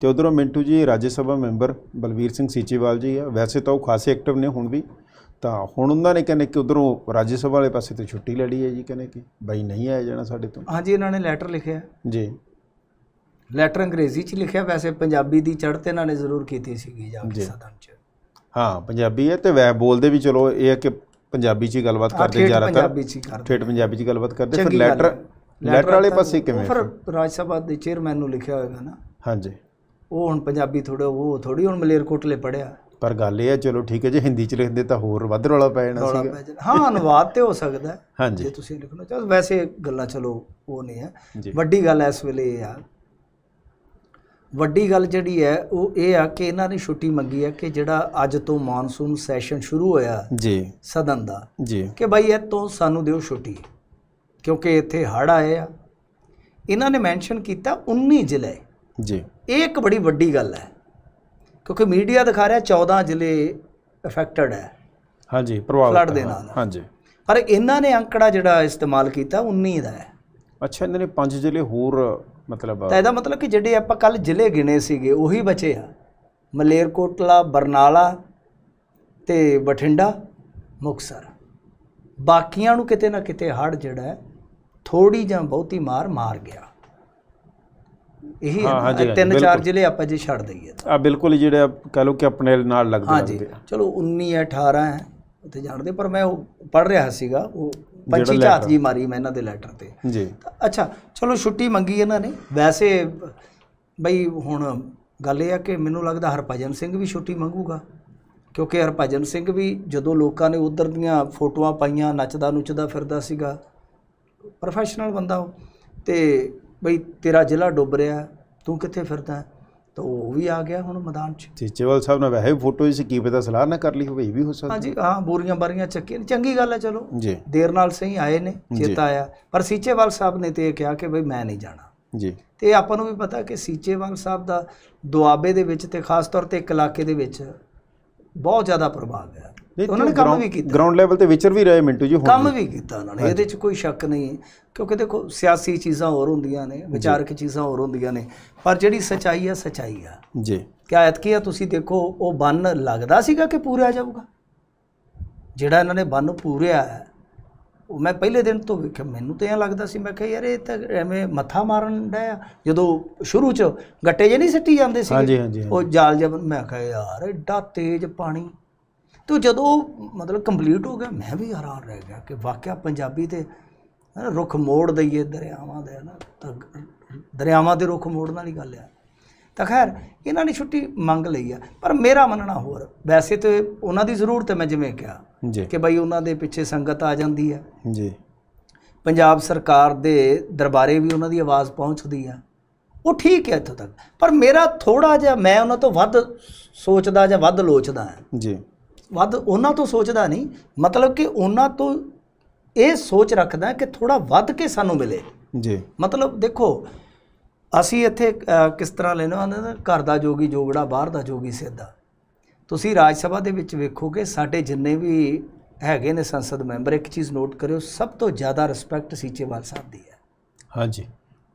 ਤੇ ਉਧਰੋਂ ਮਿੰਟੂ ਜੀ ਰਾਜ ਸਭਾ ਮੈਂਬਰ ਬਲਵੀਰ ਸਿੰਘ ਸੀਚੀਵਾਲ ਜੀ ਆ ਵੈਸੇ ਤਾਂ ਉਹ ਖਾਸੇ ਐਕਟਿਵ ਨੇ ਹੁਣ ਵੀ ਤਾਂ ਹੁਣ ਉਹਨਾਂ ਨੇ ਕਹਿੰਦੇ ਕਿ ਉਧਰੋਂ ਰਾਜ ਸਭਾ ਵਾਲੇ ਪਾਸੇ ਤੇ ਛੁੱਟੀ ਲੈ ਲਈ ਹੈ ਜੀ ਕਹਿੰਦੇ ਕਿ ਬਾਈ ਨਹੀਂ ਆਇਆ ਜਾਣਾ ਸਾਡੇ ਤੋਂ ਹਾਂਜੀ ਇਹਨਾਂ ਨੇ ਲੈਟਰ ਲਿਖਿਆ ਜੀ ਲੈਟਰ ਅੰਗਰੇਜ਼ੀ ਚ ਲਿਖਿਆ ਵੈਸੇ ਪੰਜਾਬੀ ਦੀ ਚੜ੍ਹ ਤੇ ਇਹਨਾਂ ਨੇ ਜ਼ਰੂਰ ਕੀਤੀ ਸੀਗੀ ਜਾਂ ਕੇ ਸਦਨ ਚ ਹਾਂ ਪੰਜਾਬੀ ਹੈ ਤੇ ਵੈ ਬੋਲਦੇ ਵੀ ਚਲੋ ਇਹ ਹੈ ਕਿ ਪੰਜਾਬੀ ਚ ਹੀ ਗੱਲਬਾਤ ਕਰਦੇ ਜ਼ਿਆਦਾਤਰ ਪੰਜਾਬੀ ਚ ਕਰਦੇ ਠੇਠ ਪੰਜਾਬੀ ਚ ਗੱਲਬਾਤ ਕਰਦੇ ਫਿਰ ਲੈਟਰ ਲੈਟਰ ਵਾਲੇ ਪਾਸੇ ਕਿਵੇਂ ਫਿਰ ਰਾਜ ਸਭਾ ਦੇ ਚੇਅਰਮੈਨ ਨੂੰ ਲਿਖਿਆ ਹੋਏਗਾ ਨਾ ਹਾਂਜੀ ਉਹ ਹੁਣ ਪੰਜਾਬੀ ਥੋੜਾ ਉਹ ਥੋੜੀ ਹੁਣ ਮਲੇਰਕੋਟਲੇ ਪੜਿਆ ਪਰ ਗੱਲ ਇਹ ਹੈ ਚਲੋ ਠੀਕ ਹੈ ਜੇ ਹਿੰਦੀ ਚ ਲਿਖਦੇ ਤਾਂ ਹੋਰ ਵੱਧ ਰੌਲਾ ਪੈ ਜਾਣਾ ਸੀ ਹਾਂ ਅਨੁਵਾਦ ਤੇ ਹੋ ਸਕਦਾ ਹੈ ਜੇ ਤੁਸੀਂ ਲਿਖਣਾ ਚਾਹੋ ਵੈਸੇ ਗੱਲਾਂ ਚਲੋ ਉਹ ਨਹੀਂ ਹੈ ਵੱਡੀ ਗੱਲ ਇਸ ਵੇਲੇ ਇਹ ਆ ਵੱਡੀ ਗੱਲ ਜਿਹੜੀ ਹੈ ਉਹ ਇਹ ਆ ਕਿ ਇਹਨਾਂ ਨੇ ਛੁੱਟੀ ਮੰਗੀ ਹੈ ਕਿ ਜਿਹੜਾ ਅੱਜ ਤੋਂ ਮੌਨਸੂਨ ਸੈਸ਼ਨ ਸ਼ੁਰੂ ਹੋਇਆ ਜੀ ਸਦਨ ਦਾ ਜੀ ਕਿ ਭਾਈ ਇਹ ਤੋਂ ਸਾਨੂੰ ਦਿਓ ਛੁੱਟੀ ਕਿਉਂਕਿ ਇੱਥੇ ਹੜ ਆਏ ਆ ਇਹਨਾਂ ਨੇ ਮੈਂਸ਼ਨ ਕੀਤਾ 19 ਜ਼ਿਲ੍ਹੇ ਜੀ ਇਹ ਇੱਕ ਬੜੀ ਵੱਡੀ ਗੱਲ ਹੈ ਕਿਉਂਕਿ ਮੀਡੀਆ ਦਿਖਾ ਰਿਹਾ 14 ਜ਼ਿਲ੍ਹੇ ਅਫੈਕਟਡ ਹੈ ਹਾਂਜੀ ਪ੍ਰਭਾਵਿਤ ਫਲੱਡ ਦੇ ਨਾਲ ਹਾਂਜੀ ਪਰ ਇਹਨਾਂ ਨੇ ਅੰਕੜਾ ਜਿਹੜਾ ਇਸਤੇਮਾਲ ਕੀਤਾ 19 ਦਾ ਹੈ ਅੱਛਾ ਇਹਨਾਂ ਨੇ ਪੰਜ ਜ਼ਿਲ੍ਹੇ ਹੋਰ ਮਤਲਬ ਤਾਂ ਇਹਦਾ ਮਤਲਬ ਕਿ ਜਿਹੜੇ ਆਪਾਂ ਕੱਲ ਜ਼ਿਲ੍ਹੇ ਗਿਣੇ ਸੀਗੇ ਉਹੀ ਬਚੇ ਆ ਮਲੇਰਕੋਟਲਾ ਬਰਨਾਲਾ ਤੇ ਬਠਿੰਡਾ ਮੁਕਸਰ ਬਾਕੀਆਂ ਨੂੰ ਕਿਤੇ ਨਾ ਕਿਤੇ ਹੜ ਜਿਹੜਾ ਥੋੜੀ ਜਾਂ ਬਹੁਤੀ ਮਾਰ ਮਾਰ ਗਿਆ ਇਹੀ ਹੈ ਤਿੰਨ ਚਾਰ ਜ਼ਿਲ੍ਹੇ ਆਪਾਂ ਜੇ ਛੱਡ ਦਈਏ ਆ ਬਿਲਕੁਲ ਜਿਹੜੇ ਕਹ ਲੋ ਕਿ ਆਪਣੇ ਨਾਲ ਲੱਗਦੇ ਹਾਂਜੀ ਚਲੋ 19 18 ਹੈ ਉੱਥੇ ਜਾਣਦੇ ਪਰ ਮੈਂ ਉਹ ਪੜ ਰਿਹਾ ਸੀਗਾ ਉਹ ਪੰਛੀ ਝਾਤ ਜੀ ਮਾਰੀ ਮੈਂ ਇਹਨਾਂ ਦੇ ਲੈਟਰ ਤੇ ਜੀ ਅੱਛਾ ਚਲੋ ਛੁੱਟੀ ਮੰਗੀ ਇਹਨਾਂ ਨੇ ਵੈਸੇ ਬਈ ਹੁਣ ਗੱਲ ਇਹ ਆ ਕਿ ਮੈਨੂੰ ਲੱਗਦਾ ਹਰਭਜਨ ਸਿੰਘ ਵੀ ਛੁੱਟੀ ਮੰਗੂਗਾ ਕਿਉਂਕਿ ਹਰਭਜਨ ਸਿੰਘ ਵੀ ਜਦੋਂ ਲੋਕਾਂ ਨੇ ਉਧਰ ਦੀਆਂ ਫੋਟੋਆਂ ਪਾਈਆਂ ਨੱਚਦਾ ਨੁੱਚਦਾ ਫਿਰਦਾ ਸੀਗਾ ਪ੍ਰੋਫੈਸ਼ਨਲ ਬੰਦਾ ਉਹ ਤੇ ਬਈ ਤੇਰਾ ਜ਼ਿਲ੍ਹਾ ਡੁੱਬ ਰਿਹਾ ਤੂੰ ਕਿੱਥੇ ਫਿਰਦਾ ਤਾਂ ਉਹ ਵੀ ਆ ਗਿਆ ਹੁਣ ਮੈਦਾਨ 'ਚ ਚੇਵਲ ਸਾਹਿਬ ਨੇ ਵੈਸੇ ਫੋਟੋ ਸੀ ਕੀ ਪਤਾ ਸਲਾਹ ਨਾ ਕਰ ਲਈ ਹੋਵੇ ਇਹ ਵੀ ਹੋ ਸਕਦਾ ਹਾਂਜੀ ਹਾਂ ਬੋਰੀਆਂ ਬਾਰੀਆਂ ਚੱਕੀਆਂ ਚੰਗੀ ਗੱਲ ਹੈ ਚਲੋ ਜੀ ਦੇਰ ਨਾਲ ਸਹੀ ਆਏ ਨੇ ਚੇਤਾ ਆਇਆ ਪਰ ਸੀਚੇਵਾਲ ਸਾਹਿਬ ਨੇ ਤੇ ਇਹ ਕਿਹਾ ਕਿ ਬਈ ਮੈਂ ਨਹੀਂ ਜਾਣਾ ਜੀ ਤੇ ਆਪਾਂ ਨੂੰ ਵੀ ਪਤਾ ਕਿ ਸੀਚੇਵਾਲ ਸਾਹਿਬ ਦਾ ਦੁਆਬੇ ਦੇ ਵਿੱਚ ਤੇ ਖਾਸ ਤੌਰ ਤੇ ਇੱਕ ਇਲਾਕੇ ਦੇ ਵਿੱਚ ਬਹੁਤ ਜ਼ਿਆਦਾ ਪ੍ਰਭਾਵ ਹੈ ਉਹਨਾਂ ਨੇ ਕੰਮ ਵੀ ਕੀਤਾ ਗਰਾਊਂਡ ਲੈਵਲ ਤੇ ਵਿਚਰ ਵੀ ਰਹੇ ਮਿੰਟੂ ਜੀ ਹੁਣ ਕੰਮ ਵੀ ਕੀਤਾ ਉਹਨਾਂ ਨੇ ਇਹਦੇ 'ਚ ਕੋਈ ਸ਼ੱਕ ਨਹੀਂ ਕਿਉਂਕਿ ਦੇਖੋ ਸਿਆਸੀ ਚੀਜ਼ਾਂ ਹੋਰ ਹੁੰਦੀਆਂ ਨੇ ਵਿਚਾਰਕ ਚੀਜ਼ਾਂ ਹੋਰ ਹੁੰਦੀਆਂ ਨੇ ਪਰ ਜਿਹੜੀ ਸਚਾਈ ਆ ਸਚਾਈ ਆ ਜੀ ਕਿਆ ਐਤਕੀ ਆ ਤੁਸੀਂ ਦੇਖੋ ਉਹ ਬੰਨ ਲੱਗਦਾ ਸੀਗਾ ਕਿ ਪੂਰਿਆ ਜਾਊਗਾ ਜਿਹੜਾ ਇਹਨਾਂ ਨੇ ਬੰਨ ਪੂਰਿਆ ਹੈ ਉਹ ਮੈਂ ਪਹਿਲੇ ਦਿਨ ਤੋਂ ਵੇਖਿਆ ਮੈਨੂੰ ਤਾਂ ਇਹ ਲੱਗਦਾ ਸੀ ਮੈਂ ਕਿਹਾ ਯਾਰ ਇਹ ਤਾਂ ਐਵੇਂ ਮੱਥਾ ਮਾਰਨ ਦਾ ਜਦੋਂ ਸ਼ੁਰੂ ਚ ਗੱਟੇ ਜੇ ਨਹੀਂ ਸਿੱਟੀ ਜਾਂਦੇ ਸੀ ਉਹ ਜਾਲ ਜਬ ਮੈਂ ਕਿਹਾ ਯਾਰ ਐਡਾ ਤੇਜ਼ ਪਾਣੀ ਤੇ ਜਦੋਂ ਮਤਲਬ ਕੰਪਲੀਟ ਹੋ ਗਿਆ ਮੈਂ ਵੀ ਹੈਰਾਨ ਰਹਿ ਗਿਆ ਕਿ ਵਾਕਿਆ ਪੰਜਾਬੀ ਤੇ ਰੁੱਖ ਮੋੜ ਦਈਏ ਦਰਿਆਵਾਂ ਦੇ ਨਾ ਤਾਂ ਦਰਿਆਵਾਂ ਦੇ ਰੁੱਖ ਮੋੜਨ ਵਾਲੀ ਗੱਲ ਆ ਤਾਂ ਖੈਰ ਇਹਨਾਂ ਨੇ ਛੁੱਟੀ ਮੰਗ ਲਈ ਆ ਪਰ ਮੇਰਾ ਮੰਨਣਾ ਹੋਰ ਵੈਸੇ ਤੇ ਉਹਨਾਂ ਦੀ ਜ਼ਰੂਰਤ ਹੈ ਮੈਂ ਜਿਵੇਂ ਕਿਹਾ ਕਿ ਭਾਈ ਉਹਨਾਂ ਦੇ ਪਿੱਛੇ ਸੰਗਤ ਆ ਜਾਂਦੀ ਆ ਜੀ ਪੰਜਾਬ ਸਰਕਾਰ ਦੇ ਦਰਬਾਰੇ ਵੀ ਉਹਨਾਂ ਦੀ ਆਵਾਜ਼ ਪਹੁੰਚਦੀ ਆ ਉਹ ਠੀਕ ਹੈ ਇੱਥੋਂ ਤੱਕ ਪਰ ਮੇਰਾ ਥੋੜਾ ਜਿਹਾ ਮੈਂ ਉਹਨਾਂ ਤੋਂ ਵੱਧ ਸੋਚਦਾ ਜਾਂ ਵੱਧ ਲੋਚਦਾ ਹਾਂ ਜੀ ਵੱਧ ਉਹਨਾਂ ਤੋਂ ਸੋਚਦਾ ਨਹੀਂ ਮਤਲਬ ਕਿ ਉਹਨਾਂ ਤੋਂ ਇਹ ਸੋਚ ਰੱਖਦਾ ਕਿ ਥੋੜਾ ਵੱਧ ਕੇ ਸਾਨੂੰ ਮਿਲੇ ਜੀ ਮਤਲਬ ਦੇਖੋ ਅਸੀਂ ਇੱਥੇ ਕਿਸ ਤਰ੍ਹਾਂ ਲੈਣਾ ਹੁੰਦਾ ਘਰ ਦਾ ਜੋਗੀ ਜੋਗੜਾ ਬਾਹਰ ਦਾ ਜੋਗੀ ਸਿੱਧਾ ਤੁਸੀਂ ਰਾਜ ਸਭਾ ਦੇ ਵਿੱਚ ਵੇਖੋਗੇ ਸਾਡੇ ਜਿੰਨੇ ਵੀ ਹੈਗੇ ਨੇ ਸੰਸਦ ਮੈਂਬਰ ਇੱਕ ਚੀਜ਼ ਨੋਟ ਕਰਿਓ ਸਭ ਤੋਂ ਜ਼ਿਆਦਾ ਰਿਸਪੈਕਟ ਸੀਚੇਵਾਲ ਸਾਹਿਬ ਦੀ ਹੈ ਹਾਂਜੀ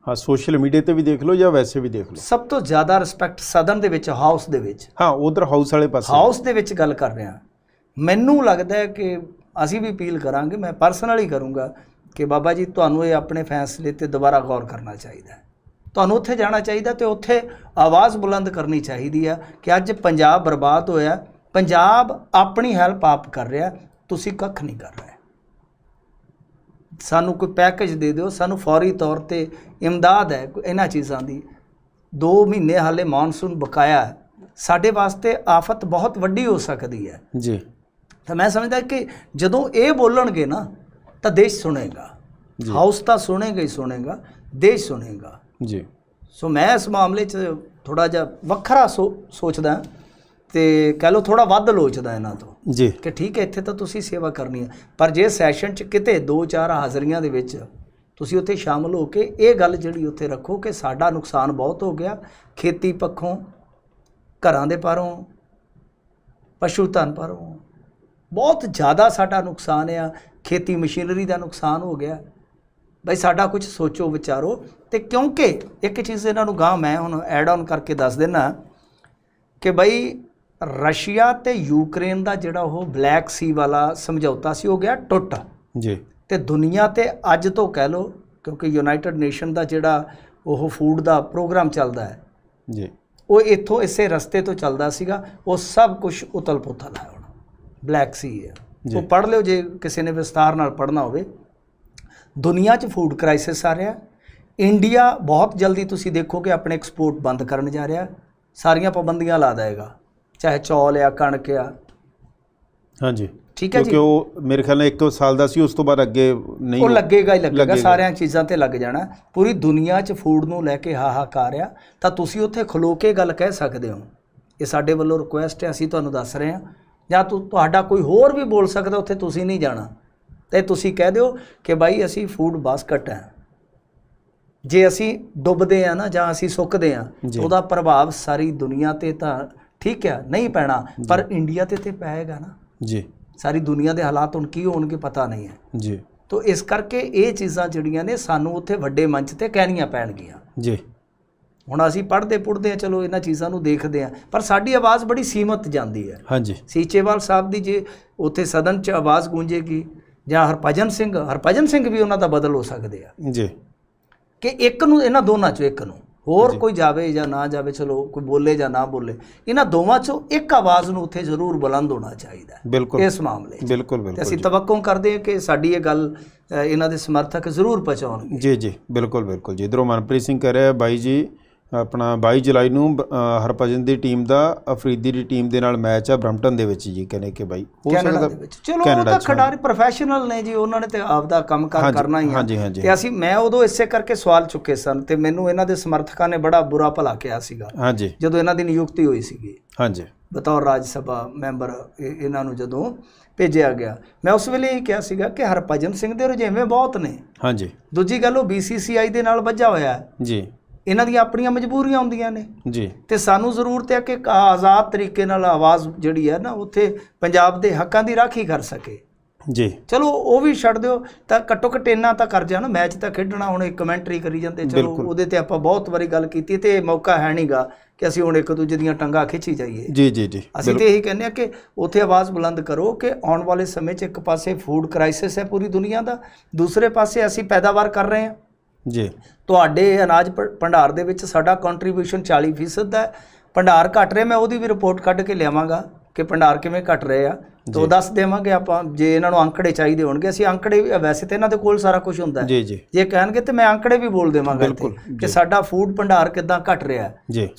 ਹਾਂ ਸੋਸ਼ਲ ਮੀਡੀਆ ਤੇ ਵੀ ਦੇਖ ਲਓ ਜਾਂ ਵੈਸੇ ਵੀ ਦੇਖ ਲਓ ਸਭ ਤੋਂ ਜ਼ਿਆਦਾ ਰਿਸਪੈਕਟ ਸਦਨ ਦੇ ਵਿੱਚ ਹਾਊਸ ਦੇ ਵਿੱਚ ਹਾਂ ਉਧਰ ਹਾਊਸ ਵਾਲੇ ਪਾਸੇ ਹਾਊਸ ਦੇ ਵਿੱਚ ਗੱਲ ਕਰ ਰਿਹਾ ਮੈਨੂੰ ਲੱਗਦਾ ਹੈ ਕਿ ਅਸੀਂ ਵੀ ਅਪੀਲ ਕਰਾਂਗੇ ਮੈਂ ਪਰਸਨਲੀ ਕਰੂੰਗਾ ਕਿ ਬਾਬਾ ਜੀ ਤੁਹਾਨੂੰ ਇਹ ਆਪਣੇ ਫੈਸਲੇ ਤੇ ਦੁਬਾਰਾ ਗੌਰ ਕਰਨਾ ਚਾਹੀਦਾ ਤੁਹਾਨੂੰ ਉੱਥੇ ਜਾਣਾ ਚਾਹੀਦਾ ਤੇ ਉੱਥੇ ਆਵਾਜ਼ ਬੁਲੰਦ ਕਰਨੀ ਚਾਹੀਦੀ ਆ ਕਿ ਅੱਜ ਪੰਜਾਬ ਬਰਬਾਦ ਹੋਇਆ ਪੰਜਾਬ ਆਪਣੀ ਹੈਲਪ ਆਪ ਕਰ ਰਿਹਾ ਤੁਸੀਂ ਕੱਖ ਨਹੀਂ ਕਰ ਰਹੇ ਸਾਨੂੰ ਕੋਈ ਪੈਕੇਜ ਦੇ ਦਿਓ ਸਾਨੂੰ ਫੌਰੀ ਤੌਰ ਤੇ ਇਮਦਾਦ ਹੈ ਇਹਨਾਂ ਚੀਜ਼ਾਂ ਦੀ 2 ਮਹੀਨੇ ਹਾਲੇ ਮੌਨਸੂਨ ਬਕਾਇਆ ਹੈ ਸਾਡੇ ਵਾਸਤੇ ਆਫਤ ਬਹੁਤ ਵੱਡੀ ਹੋ ਸਕਦੀ ਹੈ ਜੀ ਤਾਂ ਮੈਂ ਸਮਝਦਾ ਕਿ ਜਦੋਂ ਇਹ ਬੋਲਣਗੇ ਨਾ ਤਾਂ ਦੇਸ਼ ਸੁਣੇਗਾ ਹਾਊਸ ਤਾਂ ਸੁਣੇਗਾ ਹੀ ਸੁਣੇਗਾ ਦੇਸ਼ ਸੁਣੇਗਾ ਜੀ ਸੋ ਮੈਂ ਇਸ ਮਾਮਲੇ 'ਚ ਥੋੜਾ ਜਿਹਾ ਵੱਖਰਾ ਸੋਚਦਾ ਤੇ ਕਹ ਲੋ ਥੋੜਾ ਵੱਧ ਲੋਚਦਾ ਇਹਨਾਂ ਤੋਂ ਜੀ ਕਿ ਠੀਕ ਹੈ ਇੱਥੇ ਤਾਂ ਤੁਸੀਂ ਸੇਵਾ ਕਰਨੀ ਹੈ ਪਰ ਜੇ ਸੈਸ਼ਨ 'ਚ ਕਿਤੇ 2-4 ਹਾਜ਼ਰੀਆਂ ਦੇ ਵਿੱਚ ਤੁਸੀਂ ਉੱਥੇ ਸ਼ਾਮਲ ਹੋ ਕੇ ਇਹ ਗੱਲ ਜਿਹੜੀ ਉੱਥੇ ਰੱਖੋ ਕਿ ਸਾਡਾ ਨੁਕਸਾਨ ਬਹੁਤ ਹੋ ਗਿਆ ਖੇਤੀ ਪੱਖੋਂ ਘਰਾਂ ਦੇ ਪਰੋਂ ਪਸ਼ੂ ਧਨ ਪਰੋਂ ਬਹੁਤ ਜ਼ਿਆਦਾ ਸਾਡਾ ਨੁਕਸਾਨ ਆ ਖੇਤੀ ਮਸ਼ੀਨਰੀ ਦਾ ਨੁਕਸਾਨ ਹੋ ਗਿਆ ਬਈ ਸਾਡਾ ਕੁਝ ਸੋਚੋ ਵਿਚਾਰੋ ਤੇ ਕਿਉਂਕਿ ਇੱਕ ਚੀਜ਼ ਇਹਨਾਂ ਨੂੰ ਗਾਂ ਮੈਂ ਹੁਣ ਐਡ ਆਨ ਕਰਕੇ ਦੱਸ ਦੇਣਾ ਕਿ ਬਈ ਰਸ਼ੀਆ ਤੇ ਯੂਕਰੇਨ ਦਾ ਜਿਹੜਾ ਉਹ ਬਲੈਕ ਸੀ ਵਾਲਾ ਸਮਝੌਤਾ ਸੀ ਉਹ ਗਿਆ ਟੁੱਟ ਜੀ ਤੇ ਦੁਨੀਆ ਤੇ ਅੱਜ ਤੋਂ ਕਹਿ ਲੋ ਕਿਉਂਕਿ ਯੂਨਾਈਟਿਡ ਨੇਸ਼ਨ ਦਾ ਜਿਹੜਾ ਉਹ ਫੂਡ ਦਾ ਪ੍ਰੋਗਰਾਮ ਚੱਲਦਾ ਹੈ ਜੀ ਉਹ ਇੱਥੋਂ ਇਸੇ ਰਸਤੇ ਤੋਂ ਚੱਲਦਾ ਸੀਗਾ ਉਹ ਸਭ ਕੁਝ ਉਤਲ ਪੁਤਲ ਹੈ ਹੁਣ ਬਲੈਕ ਸੀ ਹੈ ਉਹ ਪੜ ਲਿਓ ਜੇ ਕਿਸੇ ਨੇ ਵਿਸਤਾਰ ਨਾਲ ਪੜਨਾ ਹੋਵੇ ਦੁਨੀਆ 'ਚ ਫੂਡ ਕ੍ਰਾਈਸਿਸ ਆ ਰਿਹਾ ਇੰਡੀਆ ਬਹੁਤ ਜਲਦੀ ਤੁਸੀਂ ਦੇਖੋਗੇ ਆਪਣੇ ਐਕਸਪੋਰਟ ਬੰਦ ਕਰਨ ਜਾ ਰਿਹਾ ਸਾਰੀਆਂ ਪਾਬੰਦੀਆਂ ਲਾ ਦੇਗਾ ਚਾਹੇ ਚੌਲ ਆ ਕਣਕ ਆ ਹਾਂਜੀ ਠੀਕ ਹੈ ਜੀ ਕਿਉਂਕਿ ਉਹ ਮੇਰੇ ਖਿਆਲ ਨਾਲ 1 ਸਾਲ ਦਾ ਸੀ ਉਸ ਤੋਂ ਬਾਅਦ ਅੱਗੇ ਨਹੀਂ ਉਹ ਲੱਗੇਗਾ ਹੀ ਲੱਗੇਗਾ ਸਾਰਿਆਂ ਚੀਜ਼ਾਂ ਤੇ ਲੱਗ ਜਾਣਾ ਪੂਰੀ ਦੁਨੀਆ 'ਚ ਫੂਡ ਨੂੰ ਲੈ ਕੇ ਹਾਹਾਕਾਰ ਆ ਤਾਂ ਤੁਸੀਂ ਉੱਥੇ ਖਲੋ ਕੇ ਗੱਲ ਕਹਿ ਸਕਦੇ ਹੋ ਇਹ ਸਾਡੇ ਵੱਲੋਂ ਰਿਕੁਐਸਟ ਹੈ ਅਸੀਂ ਤੁਹਾਨੂੰ ਦੱਸ ਰਹੇ ਹਾਂ ਜਾਂ ਤੁਹਾਡਾ ਕੋਈ ਹੋਰ ਵੀ ਬੋਲ ਸਕਦਾ ਉੱਥੇ ਤੁਸੀਂ ਨਹੀਂ ਜਾਣਾ ਤੇ ਤੁਸੀਂ ਕਹਿ ਦਿਓ ਕਿ ਬਾਈ ਅਸੀਂ ਫੂਡ ਬਾਸਕਟ ਹੈ ਜੇ ਅਸੀਂ ਡੁੱਬਦੇ ਆ ਨਾ ਜਾਂ ਅਸੀਂ ਸੁੱਕਦੇ ਆ ਉਹਦਾ ਪ੍ਰਭਾਵ ਸਾਰੀ ਦੁਨੀਆ ਤੇ ਤਾਂ ਠੀਕ ਹੈ ਨਹੀਂ ਪੈਣਾ ਪਰ ਇੰਡੀਆ ਤੇ ਤੇ ਪਏਗਾ ਨਾ ਜੀ ਸਾਰੀ ਦੁਨੀਆ ਦੇ ਹਾਲਾਤ ਹੁਣ ਕੀ ਹੋਣਗੇ ਪਤਾ ਨਹੀਂ ਹੈ ਜੀ ਤੋ ਇਸ ਕਰਕੇ ਇਹ ਚੀਜ਼ਾਂ ਜਿਹੜੀਆਂ ਨੇ ਸਾਨੂੰ ਉੱਥੇ ਵੱਡੇ ਮੰਚ ਤੇ ਕਹਿਣੀਆਂ ਪੈਣਗੀਆਂ ਜੀ ਹੁਣ ਅਸੀਂ ਪੜਦੇ ਪੁੜਦੇ ਆ ਚਲੋ ਇਹਨਾਂ ਚੀਜ਼ਾਂ ਨੂੰ ਦੇਖਦੇ ਆ ਪਰ ਸਾਡੀ ਆਵਾਜ਼ ਬੜੀ ਸੀਮਤ ਜਾਂਦੀ ਹੈ ਹਾਂਜੀ ਸੀਚੇਵਾਲ ਸਾਹਿਬ ਦੀ ਜੇ ਉੱਥੇ ਸਦਨ 'ਚ ਆਵਾਜ਼ ਗੂੰਜੇਗੀ ਜਾਂ ਹਰਪਜਨ ਸਿੰਘ ਹਰਪਜਨ ਸਿੰਘ ਵੀ ਉਹਨਾਂ ਦਾ ਬਦਲ ਹੋ ਸਕਦੇ ਆ ਜੀ ਕਿ ਇੱਕ ਨੂੰ ਇਹਨਾਂ ਦੋਨਾਂ 'ਚੋਂ ਇੱਕ ਨੂੰ ਹੋਰ ਕੋਈ ਜਾਵੇ ਜਾਂ ਨਾ ਜਾਵੇ ਚਲੋ ਕੋਈ ਬੋਲੇ ਜਾਂ ਨਾ ਬੋਲੇ ਇਹਨਾਂ ਦੋਵਾਂ ਚੋਂ ਇੱਕ ਆਵਾਜ਼ ਨੂੰ ਉੱਥੇ ਜ਼ਰੂਰ ਬੁਲੰਦ ਹੋਣਾ ਚਾਹੀਦਾ ਇਸ ਮਾਮਲੇ ਬਿਲਕੁਲ ਬਿਲਕੁਲ ਅਸੀਂ ਤਵੱਕੋਂ ਕਰਦੇ ਹਾਂ ਕਿ ਸਾਡੀ ਇਹ ਗੱਲ ਇਹਨਾਂ ਦੇ ਸਮਰਥਕ ਜ਼ਰੂਰ ਪਹੁੰਚਾਉਣਗੇ ਜੀ ਜੀ ਬਿਲਕੁਲ ਬਿਲਕੁਲ ਜੀ ਇਧਰੋਂ ਮਨਪ੍ਰੀਤ ਸਿੰਘ ਕਰ ਰਿਹਾ ਹੈ ਬਾਈ ਜੀ ਆਪਣਾ 22 ਜੁਲਾਈ ਨੂੰ ਹਰਪਜਨ ਦੀ ਟੀਮ ਦਾ ਅਫਰੀਦੀ ਦੀ ਟੀਮ ਦੇ ਨਾਲ ਮੈਚ ਆ ਬ੍ਰੈਂਪਟਨ ਦੇ ਵਿੱਚ ਜੀ ਕਹਿੰਦੇ ਕਿ ਬਾਈ ਉਹ ਸਾਡਾ ਚਲੋ ਉਹ ਤਾਂ ਖਿਡਾਰੀ ਪ੍ਰੋਫੈਸ਼ਨਲ ਨੇ ਜੀ ਉਹਨਾਂ ਨੇ ਤੇ ਆਪ ਦਾ ਕਰ ਕਰਨਾ ਹੀ ਹੈ ਤੇ ਅਸੀਂ ਮੈਂ ਉਦੋਂ ਇਸੇ ਕਰਕੇ ਸਵਾਲ ਚੁੱਕੇ ਸਨ ਤੇ ਮੈਨੂੰ ਇਹਨਾਂ ਦੇ ਸਮਰਥਕਾਂ ਨੇ ਬੜਾ ਬੁਰਾ ਭਲਾ ਕਿਹਾ ਸੀਗਾ ਹਾਂਜੀ ਜਦੋਂ ਇਹਨਾਂ ਦੀ ਨਿਯੁਕਤੀ ਹੋਈ ਸੀਗੀ ਹਾਂਜੀ ਬਤੌਰ ਰਾਜ ਸਭਾ ਮੈਂਬਰ ਇਹਨਾਂ ਨੂੰ ਜਦੋਂ ਭੇਜਿਆ ਗਿਆ ਮੈਂ ਉਸ ਵੇਲੇ ਹੀ ਕਿਹਾ ਸੀਗਾ ਕਿ ਹਰਪਜਨ ਸਿੰਘ ਦੇ ਰੁਝੇਵੇਂ ਬਹੁਤ ਨੇ ਹਾਂਜੀ ਦੂਜੀ ਗੱਲ ਉਹ BCCI ਦੇ ਨਾਲ ਵੱਜਾ ਹੋਇਆ ਹੈ ਜੀ ਇਹਨਾਂ ਦੀਆਂ ਆਪਣੀਆਂ ਮਜਬੂਰੀਆਂ ਹੁੰਦੀਆਂ ਨੇ ਜੀ ਤੇ ਸਾਨੂੰ ਜ਼ਰੂਰਤ ਹੈ ਕਿ ਆਜ਼ਾਦ ਤਰੀਕੇ ਨਾਲ ਆਵਾਜ਼ ਜਿਹੜੀ ਹੈ ਨਾ ਉੱਥੇ ਪੰਜਾਬ ਦੇ ਹੱਕਾਂ ਦੀ ਰਾਖੀ ਕਰ ਸਕੇ ਜੀ ਚਲੋ ਉਹ ਵੀ ਛੱਡ ਦਿਓ ਤਾਂ ਘੱਟੋ ਘੱਟ ਇੰਨਾ ਤਾਂ ਕਰ ਜਾ ਨਾ ਮੈਚ ਤਾਂ ਖੇਡਣਾ ਹੁਣ ਇੱਕ ਕਮੈਂਟਰੀ ਕਰੀ ਜਾਂਦੇ ਚਲੋ ਉਹਦੇ ਤੇ ਆਪਾਂ ਬਹੁਤ ਵਾਰੀ ਗੱਲ ਕੀਤੀ ਤੇ ਮੌਕਾ ਹੈ ਨਹੀਂਗਾ ਕਿ ਅਸੀਂ ਹੁਣ ਇੱਕ ਦੂਜੇ ਦੀਆਂ ਟੰਗਾ ਖਿੱਚੀ ਜਾਈਏ ਜੀ ਜੀ ਜੀ ਅਸੀਂ ਤੇ ਇਹੀ ਕਹਿੰਦੇ ਆ ਕਿ ਉੱਥੇ ਆਵਾਜ਼ ਬੁਲੰਦ ਕਰੋ ਕਿ ਆਉਣ ਵਾਲੇ ਸਮੇਂ 'ਚ ਇੱਕ ਪਾਸੇ ਫੂਡ ਕ੍ਰਾਈਸਿਸ ਹੈ ਪੂਰੀ ਦੁਨੀਆ ਦਾ ਦੂਸਰੇ ਪਾਸੇ ਅਸੀਂ ਪੈਦਾਵਾਰ ਕਰ ਰਹੇ ਹਾਂ ਜੀ ਤੁਹਾਡੇ ਅਨਾਜ ਭੰਡਾਰ ਦੇ ਵਿੱਚ ਸਾਡਾ ਕੰਟਰੀਬਿਊਸ਼ਨ 40% ਹੈ ਭੰਡਾਰ ਘਟ ਰਿਹਾ ਮੈਂ ਉਹਦੀ ਵੀ ਰਿਪੋਰਟ ਕੱਢ ਕੇ ਲਿਆਵਾਂਗਾ ਕਿ ਭੰਡਾਰ ਕਿਵੇਂ ਘਟ ਰਿਹਾ ਆ ਤੋ ਦੱਸ ਦੇਵਾਂਗੇ ਆਪਾਂ ਜੇ ਇਹਨਾਂ ਨੂੰ ਅੰਕੜੇ ਚਾਹੀਦੇ ਹੋਣਗੇ ਅਸੀਂ ਅੰਕੜੇ ਵੈਸੇ ਤੇ ਇਹਨਾਂ ਦੇ ਕੋਲ ਸਾਰਾ ਕੁਝ ਹੁੰਦਾ ਹੈ ਜੇ ਕਹਿਣਗੇ ਤੇ ਮੈਂ ਅੰਕੜੇ ਵੀ ਬੋਲ ਦੇਵਾਂਗਾ ਕਿ ਸਾਡਾ ਫੂਡ ਭੰਡਾਰ ਕਿਦਾਂ ਘਟ ਰਿਹਾ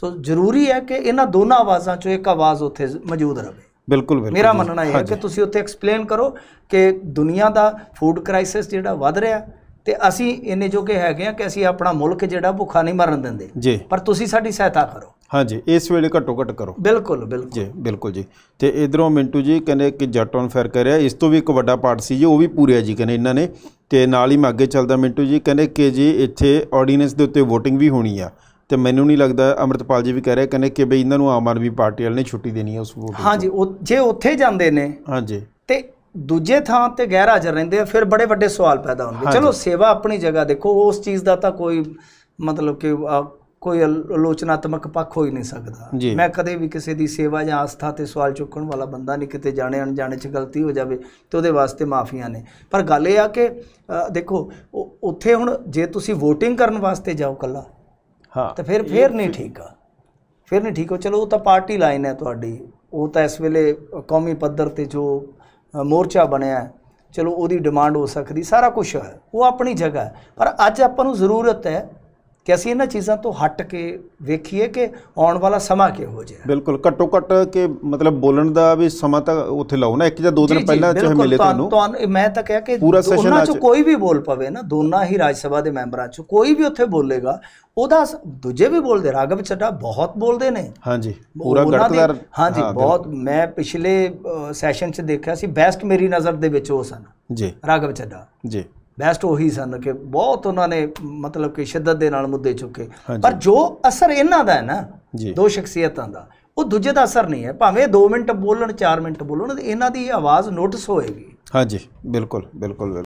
ਸੋ ਜ਼ਰੂਰੀ ਹੈ ਕਿ ਇਹਨਾਂ ਦੋਨਾਂ ਆਵਾਜ਼ਾਂ ਚੋਂ ਇੱਕ ਆਵਾਜ਼ ਉੱਥੇ ਮੌਜੂਦ ਰਹੇ ਬਿਲਕੁਲ ਬਿਲਕੁਲ ਮੇਰਾ ਮੰਨਣਾ ਇਹ ਹੈ ਕਿ ਤੁਸੀਂ ਉੱਥੇ ਐਕਸਪਲੇਨ ਕਰੋ ਕਿ ਦੁਨੀਆ ਦਾ ਫੂਡ ਕ੍ਰਾਈਸਿਸ ਜਿਹੜਾ ਵੱਧ ਰਿਹਾ ਤੇ ਅਸੀਂ ਇੰਨੇ ਜੋਗੇ ਹੈਗੇ ਆ ਕਿ ਅਸੀਂ ਆਪਣਾ ਮੁਲਕ ਜਿਹੜਾ ਭੁੱਖਾ ਨਹੀਂ ਮਰਨ ਦਿੰਦੇ ਜੀ ਪਰ ਤੁਸੀਂ ਸਾਡੀ ਸਹਾਇਤਾ ਕਰੋ ਹਾਂਜੀ ਇਸ ਵੇਲੇ ਘੱਟੋ ਘੱਟ ਕਰੋ ਬਿਲਕੁਲ ਬਿਲਕੁਲ ਜੀ ਬਿਲਕੁਲ ਜੀ ਤੇ ਇਧਰੋਂ ਮਿੰਟੂ ਜੀ ਕਹਿੰਦੇ ਕਿ ਜੱਟ ਔਨ ਕਰ ਕਰਿਆ ਇਸ ਤੋਂ ਵੀ ਇੱਕ ਵੱਡਾ ਪਾਰਟ ਸੀ ਜੀ ਉਹ ਵੀ ਪੂਰਿਆ ਜੀ ਕਹਿੰਦੇ ਇਹਨਾਂ ਨੇ ਤੇ ਨਾਲ ਹੀ ਮੈਂ ਅੱਗੇ ਚੱਲਦਾ ਮਿੰਟੂ ਜੀ ਕਹਿੰਦੇ ਕਿ ਜੀ ਇੱਥੇ ਆਰਡੀਨੈਂਸ ਦੇ ਉੱਤੇ VOTING ਵੀ ਹੋਣੀ ਆ ਤੇ ਮੈਨੂੰ ਨਹੀਂ ਲੱਗਦਾ ਅਮਰਤਪਾਲ ਜੀ ਵੀ ਕਹਿ ਰਹੇ ਕਹਿੰਦੇ ਕਿ ਬਈ ਇਹਨਾਂ ਨੂੰ ਆਮ ਆਦਮੀ ਪਾਰਟੀ ਵਾਲੇ ਨੇ ਛੁੱਟੀ ਦੇਣੀ ਆ ਉਸ ਵੋਟ ਹਾਂਜੀ ਉਹ ਜੇ ਉੱਥੇ ਜਾਂਦੇ ਨੇ ਹਾਂਜੀ ਤੇ ਦੂਜੇ ਥਾਂ ਤੇ ਗੈਰ ਹਾਜ਼ਰ ਰਹਿੰਦੇ ਆ ਫਿਰ ਬੜੇ ਵੱਡੇ ਸਵਾਲ ਪੈਦਾ ਹੁੰਦੇ ਚਲੋ ਸੇਵਾ ਆਪਣੀ ਜਗ੍ਹਾ ਦੇਖੋ ਉਸ ਚੀਜ਼ ਦਾ ਤਾਂ ਕੋਈ ਮਤਲਬ ਕਿ ਕੋਈ ਆਲੋਚਨਾਤਮਕ ਪੱਖ ਹੋ ਹੀ ਨਹੀਂ ਸਕਦਾ ਮੈਂ ਕਦੇ ਵੀ ਕਿਸੇ ਦੀ ਸੇਵਾ ਜਾਂ ਆਸਥਾ ਤੇ ਸਵਾਲ ਚੁੱਕਣ ਵਾਲਾ ਬੰਦਾ ਨਹੀਂ ਕਿਤੇ ਜਾਣੇ ਅਣਜਾਣੇ 'ਚ ਗਲਤੀ ਹੋ ਜਾਵੇ ਤੇ ਉਹਦੇ ਵਾਸਤੇ ਮਾਫੀਆਂ ਨੇ ਪਰ ਗੱਲ ਇਹ ਆ ਕਿ ਦੇਖੋ ਉੱਥੇ ਹੁਣ ਜੇ ਤੁਸੀਂ VOTING ਕਰਨ ਵਾਸਤੇ ਜਾਓ ਕੱਲਾ ਹਾਂ ਤਾਂ ਫਿਰ ਫਿਰ ਨਹੀਂ ਠੀਕ ਆ ਫਿਰ ਨਹੀਂ ਠੀਕ ਹੋ ਚਲੋ ਉਹ ਤਾਂ ਪਾਰਟੀ ਲਾਈਨ ਹੈ ਤੁਹਾਡੀ ਉਹ ਤਾਂ ਇਸ ਵੇਲੇ ਕੌਮੀ ਪੱਧਰ ਤੇ ਜੋ ਮੋਰਚਾ ਬਣਿਆ ਚਲੋ ਉਹਦੀ ਡਿਮਾਂਡ ਹੋ ਸਕਦੀ ਸਾਰਾ ਕੁਝ ਹੈ ਉਹ ਆਪਣੀ ਜਗ੍ਹਾ ਪਰ ਅੱਜ ਆਪਾਂ ਨੂੰ ਜ਼ਰੂਰਤ ਹੈ ਕਿ ਅਸੀਂ ਇਹਨਾਂ ਚੀਜ਼ਾਂ ਤੋਂ ਹਟ ਕੇ ਵੇਖੀਏ ਕਿ ਆਉਣ ਵਾਲਾ ਸਮਾਂ ਕਿਹੋ ਜਿਹਾ ਬਿਲਕੁਲ ਘੱਟੋ ਘੱਟ ਕਿ ਮਤਲਬ ਬੋਲਣ ਦਾ ਵੀ ਸਮਾਂ ਤਾਂ ਉੱਥੇ ਲਾਓ ਨਾ ਇੱਕ ਜਾਂ ਦੋ ਦਿਨ ਪਹਿਲਾਂ ਚਾਹੇ ਮਿਲੇ ਤੁਹਾਨੂੰ ਤੁਹਾਨੂੰ ਮੈਂ ਤਾਂ ਕਿਹਾ ਕਿ ਉਹਨਾਂ ਚ ਕੋਈ ਵੀ ਬੋਲ ਪਵੇ ਨਾ ਦੋਨਾਂ ਹੀ ਰਾਜ ਸਭਾ ਦੇ ਮੈਂਬਰਾਂ ਚ ਕੋਈ ਵੀ ਉੱਥੇ ਬੋਲੇਗਾ ਉਹਦਾ ਦੂਜੇ ਵੀ ਬੋਲਦੇ ਰਾਗਵ ਚੱਡਾ ਬਹੁਤ ਬੋਲਦੇ ਨੇ ਹਾਂਜੀ ਪੂਰਾ ਗੱਟਦਾਰ ਹਾਂਜੀ ਬਹੁਤ ਮੈਂ ਪਿਛਲੇ ਸੈਸ਼ਨ ਚ ਦੇਖਿਆ ਸੀ ਬੈਸਟ ਮੇਰੀ ਨਜ਼ਰ ਦੇ ਵਿੱਚ ਉਹ ਸਨ ਜੀ ਰਾਗਵ ਚੱਡਾ ਜੀ ਬੈਸਟ ਉਹੀ ਸਨ ਕਿ ਬਹੁਤ ਉਹਨਾਂ ਨੇ ਮਤਲਬ ਕਿ ਸ਼ਿੱਦਤ ਦੇ ਨਾਲ ਮੁੱਦੇ ਚੁੱਕੇ ਪਰ ਜੋ ਅਸਰ ਇਹਨਾਂ ਦਾ ਹੈ ਨਾ ਦੋ ਸ਼ਖਸੀਅਤਾਂ ਦਾ ਉਹ ਦੂਜੇ ਦਾ ਅਸਰ ਨਹੀਂ ਹੈ ਭਾਵੇਂ 2 ਮਿੰਟ ਬੋਲਣ 4 ਮਿੰਟ ਬੋਲਣ ਇਹਨਾਂ ਦੀ ਆਵਾਜ਼ ਨੋਟਿਸ ਹੋਏਗੀ ਹਾਂਜੀ ਬਿਲਕੁਲ ਬਿਲਕੁਲ